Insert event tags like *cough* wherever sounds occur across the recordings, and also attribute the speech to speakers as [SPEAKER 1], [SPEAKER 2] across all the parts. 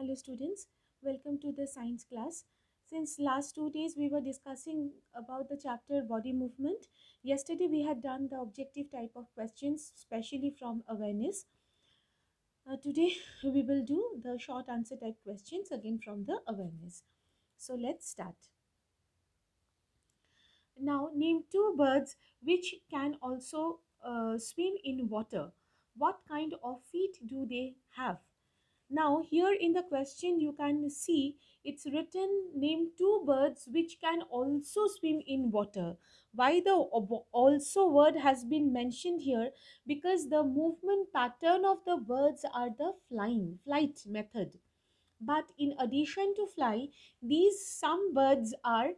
[SPEAKER 1] hello students welcome to the science class since last two days we were discussing about the chapter body movement yesterday we had done the objective type of questions especially from awareness uh, today *laughs* we will do the short answer type questions again from the awareness so let's start now name two birds which can also uh, swim in water what kind of feet do they have now here in the question you can see it's written name two birds which can also swim in water. Why the also word has been mentioned here because the movement pattern of the birds are the flying flight method. But in addition to fly, these some birds are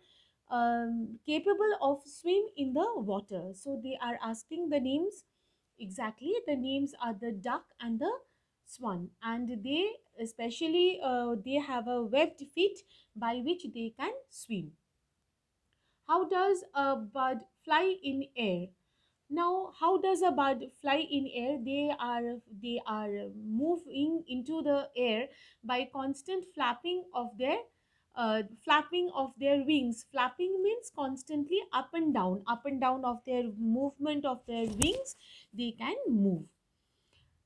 [SPEAKER 1] um, capable of swim in the water. So they are asking the names exactly. The names are the duck and the one and they especially uh, they have a webbed feet by which they can swim how does a bird fly in air now how does a bird fly in air they are they are moving into the air by constant flapping of their uh, flapping of their wings flapping means constantly up and down up and down of their movement of their wings they can move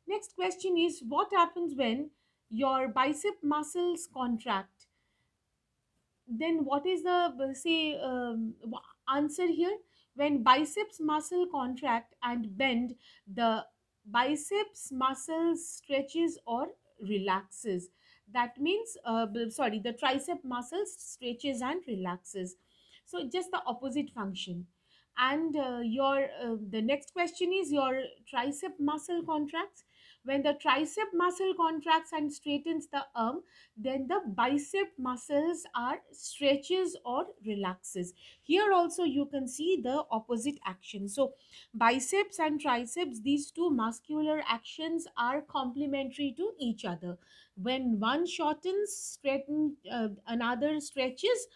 [SPEAKER 1] Next question is what happens when your bicep muscles contract? Then what is the uh, say um, answer here? When biceps muscle contract and bend, the biceps muscle stretches or relaxes. That means, uh, sorry, the tricep muscle stretches and relaxes. So just the opposite function and uh, your uh, the next question is your tricep muscle contracts when the tricep muscle contracts and straightens the arm, then the bicep muscles are stretches or relaxes. Here also you can see the opposite action. So biceps and triceps, these two muscular actions are complementary to each other. When one shortens, uh, another stretches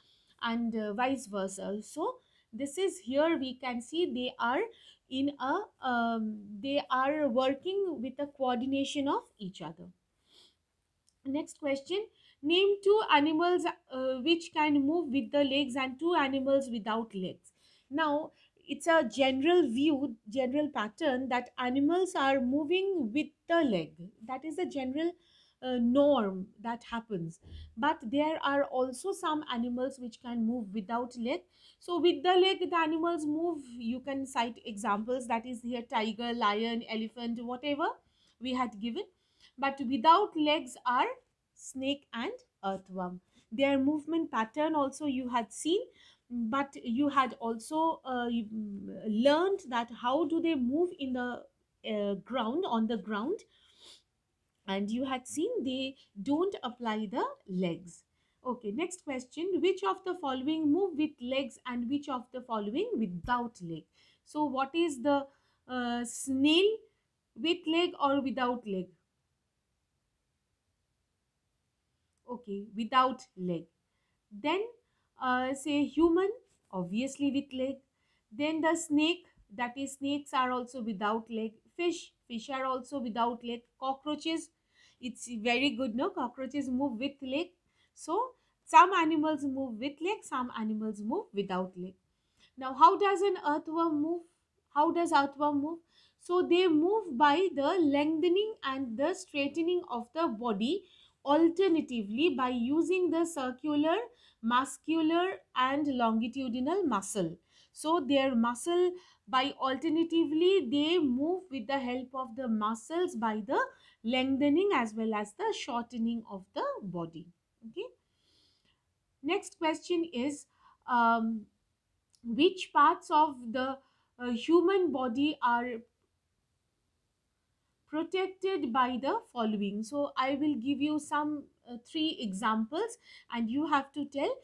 [SPEAKER 1] and uh, vice versa. So this is here we can see they are in a um, they are working with a coordination of each other next question name two animals uh, which can move with the legs and two animals without legs now it's a general view general pattern that animals are moving with the leg that is the general uh, norm that happens but there are also some animals which can move without leg so with the leg the animals move you can cite examples that is here tiger lion elephant whatever we had given but without legs are snake and earthworm their movement pattern also you had seen but you had also uh, mm, learned that how do they move in the uh, ground on the ground and you had seen they don't apply the legs. Okay, next question. Which of the following move with legs and which of the following without leg? So, what is the uh, snail with leg or without leg? Okay, without leg. Then, uh, say human, obviously with leg. Then the snake, that is snakes are also without leg. Fish, fish are also without leg. Cockroaches, it's very good no cockroaches move with leg so some animals move with leg some animals move without leg now how does an earthworm move how does earthworm move so they move by the lengthening and the straightening of the body alternatively by using the circular muscular and longitudinal muscle so their muscle by alternatively they move with the help of the muscles by the lengthening as well as the shortening of the body okay next question is um, which parts of the uh, human body are protected by the following so i will give you some uh, three examples and you have to tell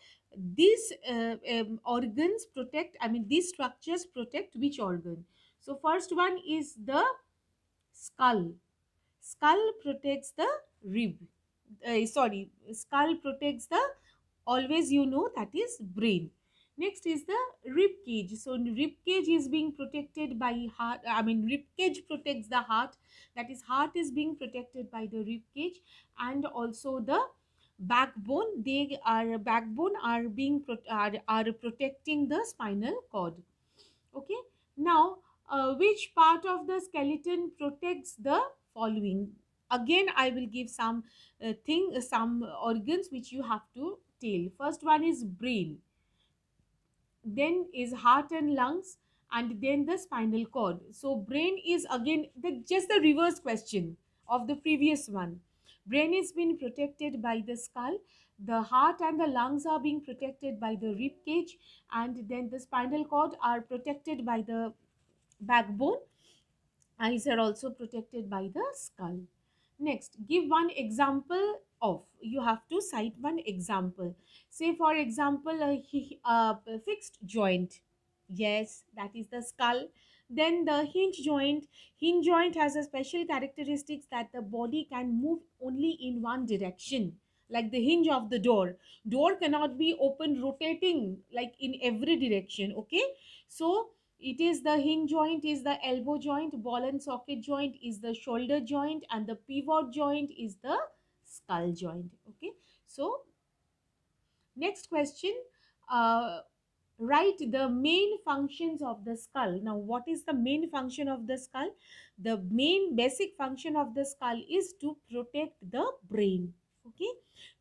[SPEAKER 1] these uh, um, organs protect i mean these structures protect which organ so first one is the skull skull protects the rib uh, sorry skull protects the always you know that is brain next is the rib cage so rib cage is being protected by heart i mean rib cage protects the heart that is heart is being protected by the rib cage and also the backbone they are backbone are being are, are protecting the spinal cord okay now uh, which part of the skeleton protects the following again i will give some uh, thing uh, some organs which you have to tell first one is brain then is heart and lungs and then the spinal cord so brain is again the just the reverse question of the previous one brain is being protected by the skull the heart and the lungs are being protected by the rib cage and then the spinal cord are protected by the backbone eyes are also protected by the skull next give one example of you have to cite one example say for example a, a fixed joint yes that is the skull then the hinge joint hinge joint has a special characteristics that the body can move only in one direction like the hinge of the door door cannot be open rotating like in every direction okay so it is the hinge joint is the elbow joint ball and socket joint is the shoulder joint and the pivot joint is the skull joint okay so next question uh, write the main functions of the skull now what is the main function of the skull the main basic function of the skull is to protect the brain okay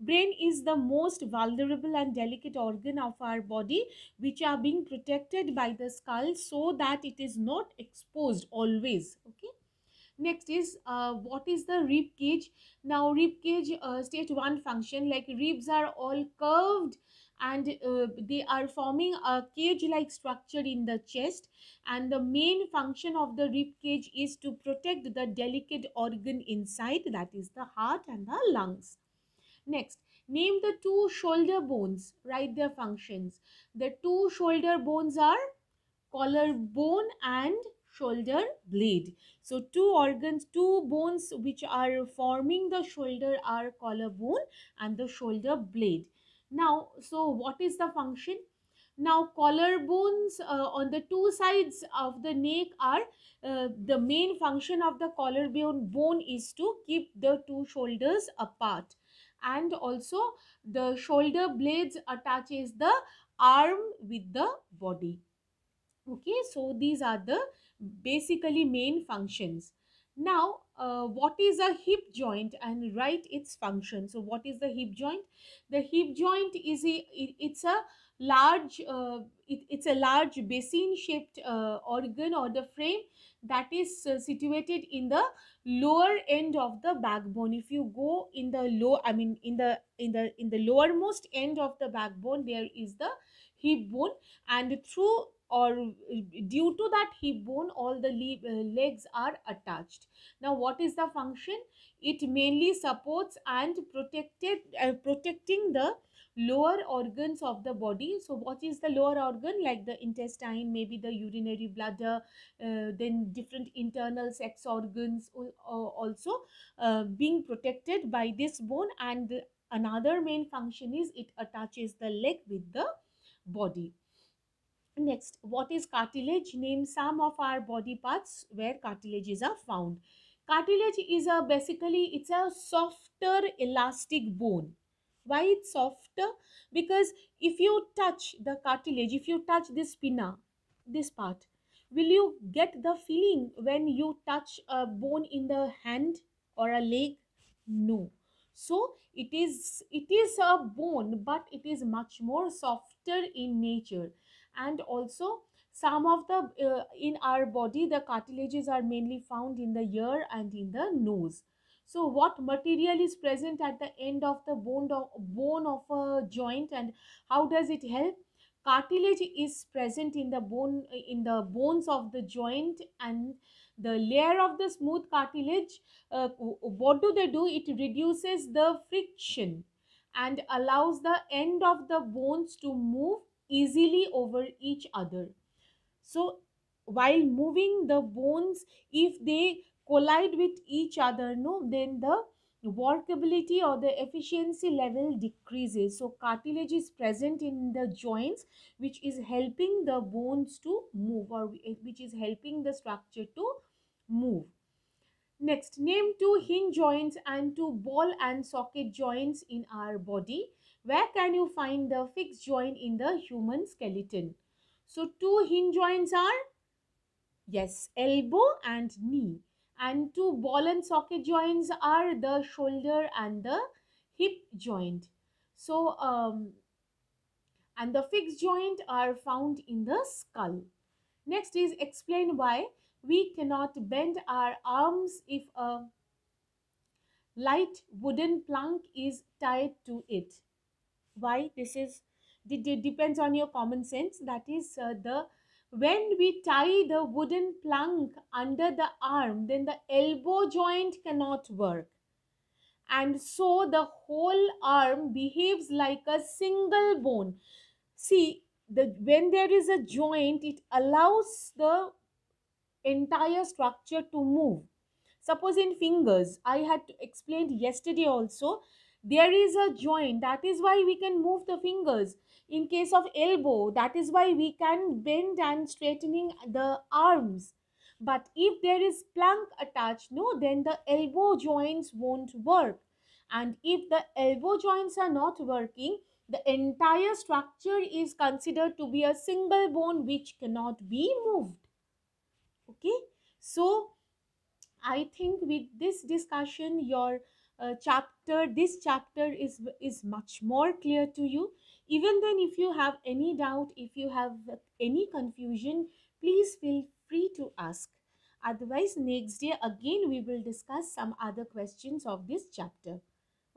[SPEAKER 1] brain is the most vulnerable and delicate organ of our body which are being protected by the skull so that it is not exposed always okay next is uh, what is the rib cage now rib cage uh, state one function like ribs are all curved and uh, they are forming a cage like structure in the chest and the main function of the rib cage is to protect the delicate organ inside that is the heart and the lungs Next, name the two shoulder bones. Write their functions. The two shoulder bones are collar bone and shoulder blade. So two organs, two bones which are forming the shoulder are collarbone and the shoulder blade. Now, so what is the function? Now, collarbones uh, on the two sides of the neck are uh, the main function of the collarbone bone is to keep the two shoulders apart and also the shoulder blades attaches the arm with the body okay so these are the basically main functions now uh, what is a hip joint and write its function so what is the hip joint the hip joint is a it's a large uh, it, it's a large basin shaped uh, organ or the frame that is uh, situated in the lower end of the backbone if you go in the low i mean in the in the in the lowermost end of the backbone there is the hip bone and through or due to that hip bone all the le uh, legs are attached now what is the function it mainly supports and protected uh, protecting the lower organs of the body so what is the lower organ like the intestine maybe the urinary bladder uh, then different internal sex organs also uh, being protected by this bone and another main function is it attaches the leg with the body next what is cartilage name some of our body parts where cartilages are found cartilage is a basically it's a softer elastic bone why it's softer because if you touch the cartilage if you touch this spina this part will you get the feeling when you touch a bone in the hand or a leg no so it is it is a bone but it is much more softer in nature and also some of the uh, in our body the cartilages are mainly found in the ear and in the nose so what material is present at the end of the bone, bone of a joint and how does it help? Cartilage is present in the bone in the bones of the joint and the layer of the smooth cartilage. Uh, what do they do? It reduces the friction and allows the end of the bones to move easily over each other. So while moving the bones, if they collide with each other no then the workability or the efficiency level decreases so cartilage is present in the joints which is helping the bones to move or which is helping the structure to move next name two hinge joints and two ball and socket joints in our body where can you find the fixed joint in the human skeleton so two hinge joints are yes elbow and knee and two ball and socket joints are the shoulder and the hip joint so um, and the fixed joint are found in the skull next is explain why we cannot bend our arms if a light wooden plank is tied to it why this is it depends on your common sense that is uh, the when we tie the wooden plank under the arm, then the elbow joint cannot work. And so the whole arm behaves like a single bone. See, the, when there is a joint, it allows the entire structure to move. Suppose in fingers, I had explained yesterday also, there is a joint. That is why we can move the fingers in case of elbow, that is why we can bend and straightening the arms. But if there is plank attached, no, then the elbow joints won't work. And if the elbow joints are not working, the entire structure is considered to be a single bone which cannot be moved. Okay, so I think with this discussion, your uh, chapter this chapter is is much more clear to you even then if you have any doubt if you have any confusion please feel free to ask otherwise next day again we will discuss some other questions of this chapter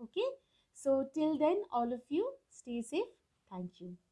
[SPEAKER 1] okay so till then all of you stay safe thank you